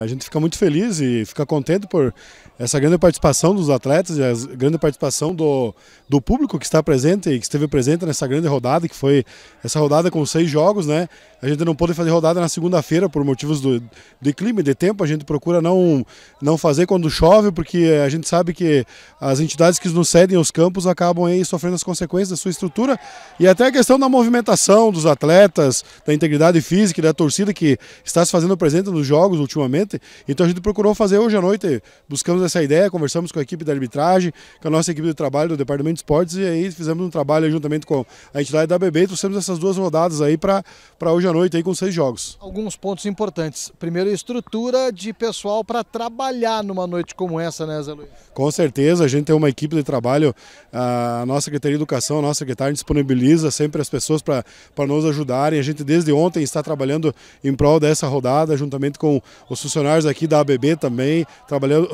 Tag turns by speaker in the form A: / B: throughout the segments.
A: A gente fica muito feliz e fica contente por essa grande participação dos atletas e a grande participação do, do público que está presente e que esteve presente nessa grande rodada, que foi essa rodada com seis jogos, né? A gente não pôde fazer rodada na segunda-feira por motivos do, de clima e de tempo. A gente procura não, não fazer quando chove, porque a gente sabe que as entidades que nos cedem os campos acabam aí sofrendo as consequências da sua estrutura e até a questão da movimentação dos atletas, da integridade física e da torcida que está se fazendo presente nos jogos ultimamente gente. Então a gente procurou fazer hoje à noite, buscamos essa ideia, conversamos com a equipe da arbitragem, com a nossa equipe de trabalho do Departamento de Esportes e aí fizemos um trabalho juntamente com a entidade da BB e trouxemos essas duas rodadas aí para hoje à noite aí com seis jogos.
B: Alguns pontos importantes. Primeiro, estrutura de pessoal para trabalhar numa noite como essa, né, Zé Luiz?
A: Com certeza, a gente tem uma equipe de trabalho, a nossa Secretaria de Educação, a nossa secretária disponibiliza sempre as pessoas para nos ajudarem. A gente desde ontem está trabalhando em prol dessa rodada, juntamente com os funcionários funcionários aqui da ABB também,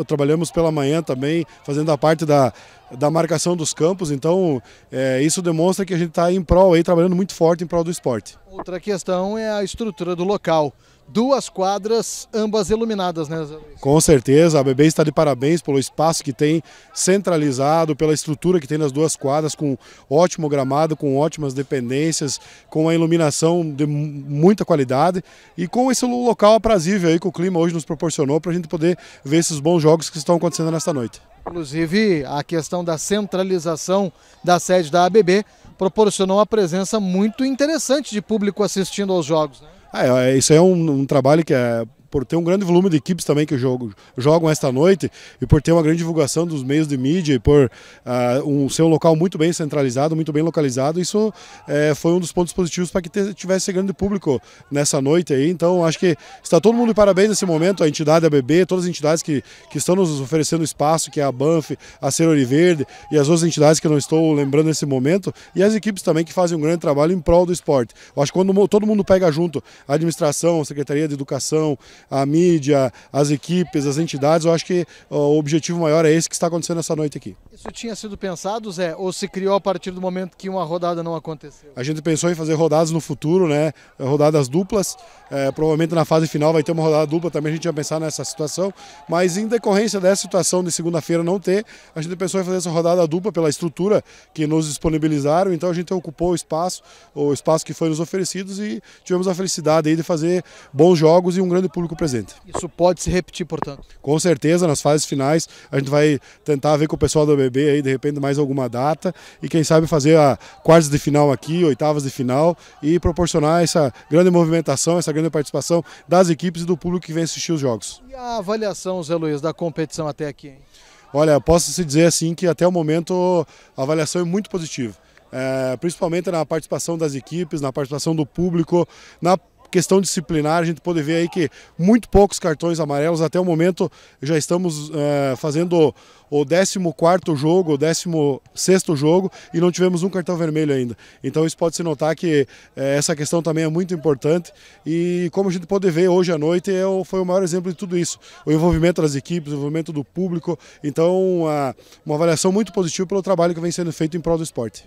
A: trabalhamos pela manhã também, fazendo a parte da, da marcação dos campos, então é, isso demonstra que a gente está em prol aí, trabalhando muito forte em prol do esporte.
B: Outra questão é a estrutura do local. Duas quadras, ambas iluminadas, né?
A: Com certeza, a BB está de parabéns pelo espaço que tem centralizado, pela estrutura que tem nas duas quadras, com ótimo gramado, com ótimas dependências, com a iluminação de muita qualidade e com esse local aprazível aí que o clima hoje nos proporcionou para a gente poder ver esses bons jogos que estão acontecendo nesta noite.
B: Inclusive, a questão da centralização da sede da ABB proporcionou uma presença muito interessante de público assistindo aos jogos. Né?
A: É, é isso é um, um trabalho que é por ter um grande volume de equipes também que jogo, jogam esta noite e por ter uma grande divulgação dos meios de mídia e por uh, um, ser um local muito bem centralizado, muito bem localizado, isso uh, foi um dos pontos positivos para que tivesse grande público nessa noite aí. Então acho que está todo mundo de parabéns nesse momento, a entidade ABB, todas as entidades que, que estão nos oferecendo espaço, que é a Banff, a Cerori Verde e as outras entidades que eu não estou lembrando nesse momento, e as equipes também que fazem um grande trabalho em prol do esporte. Eu acho que quando todo mundo pega junto a administração, a Secretaria de Educação, a mídia, as equipes, as entidades. Eu acho que o objetivo maior é esse que está acontecendo essa noite aqui.
B: Isso tinha sido pensado, Zé, ou se criou a partir do momento que uma rodada não aconteceu?
A: A gente pensou em fazer rodadas no futuro, né? Rodadas duplas. É, provavelmente na fase final vai ter uma rodada dupla também, a gente ia pensar nessa situação. Mas em decorrência dessa situação de segunda-feira não ter, a gente pensou em fazer essa rodada dupla pela estrutura que nos disponibilizaram. Então a gente ocupou o espaço, o espaço que foi nos oferecidos e tivemos a felicidade aí de fazer bons jogos e um grande público para o presente. Isso pode se repetir, portanto? Com certeza, nas fases finais, a gente vai tentar ver com o pessoal do BB aí, de repente, mais alguma data e quem sabe fazer a quartas de final aqui, oitavas de final e proporcionar essa grande movimentação, essa grande participação das equipes e do público que vem assistir os jogos.
B: E a avaliação, Zé Luiz, da competição até aqui? Hein?
A: Olha, posso se dizer assim que até o momento a avaliação é muito positiva. É, principalmente na participação das equipes, na participação do público, na questão disciplinar, a gente pode ver aí que muito poucos cartões amarelos, até o momento já estamos eh, fazendo o 14º jogo, o 16º jogo e não tivemos um cartão vermelho ainda. Então isso pode se notar que eh, essa questão também é muito importante e como a gente pode ver hoje à noite é foi o maior exemplo de tudo isso. O envolvimento das equipes, o envolvimento do público, então uma avaliação muito positiva pelo trabalho que vem sendo feito em prol do esporte.